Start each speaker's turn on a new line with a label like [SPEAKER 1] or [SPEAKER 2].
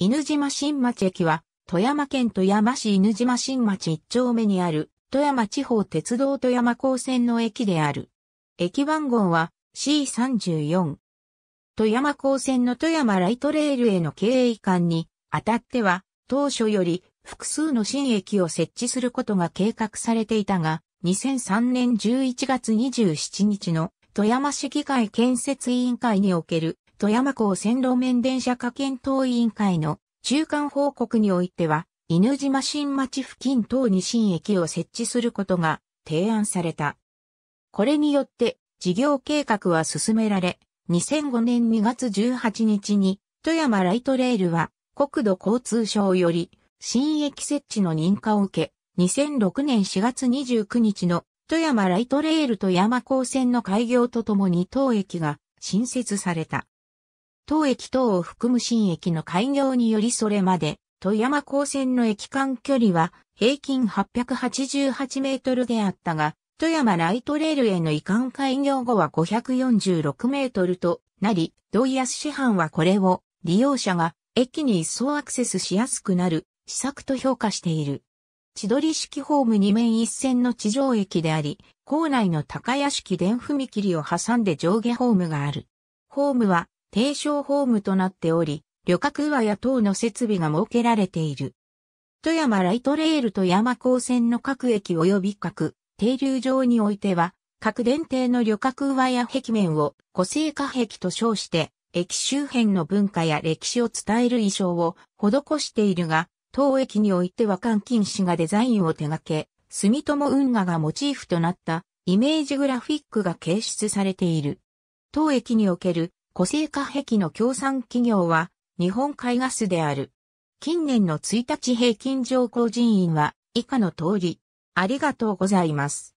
[SPEAKER 1] 犬島新町駅は、富山県富山市犬島新町一丁目にある、富山地方鉄道富山高線の駅である。駅番号は C34。富山高線の富山ライトレールへの経営管に、あたっては、当初より複数の新駅を設置することが計画されていたが、2003年11月27日の富山市議会建設委員会における富山港線路面電車化検討委員会の中間報告においては、犬島新町付近等に新駅を設置することが提案された。これによって事業計画は進められ、2005年2月18日に富山ライトレールは国土交通省より新駅設置の認可を受け、2006年4月29日の富山ライトレールと山高線の開業とともに当駅が新設された。当駅等を含む新駅の開業によりそれまで、富山高専の駅間距離は平均888メートルであったが、富山ライトレールへの移管開業後は546メートルとなり、土井安市販はこれを利用者が駅に一層アクセスしやすくなる施策と評価している。千鳥式ホーム2面一線の地上駅であり、構内の高屋敷電踏切を挟んで上下ホームがある。ホームは低床ホームとなっており、旅客和や等の設備が設けられている。富山ライトレールと山高線の各駅及び各停留場においては、各電停の旅客和や壁面を個性化壁と称して、駅周辺の文化や歴史を伝える衣装を施しているが、当駅においては関金士がデザインを手掛け、住友運河がモチーフとなったイメージグラフィックが掲出されている。当駅における個性化壁の協賛企業は日本海ガスである。近年の1日平均乗降人員は以下の通り。ありがとうございます。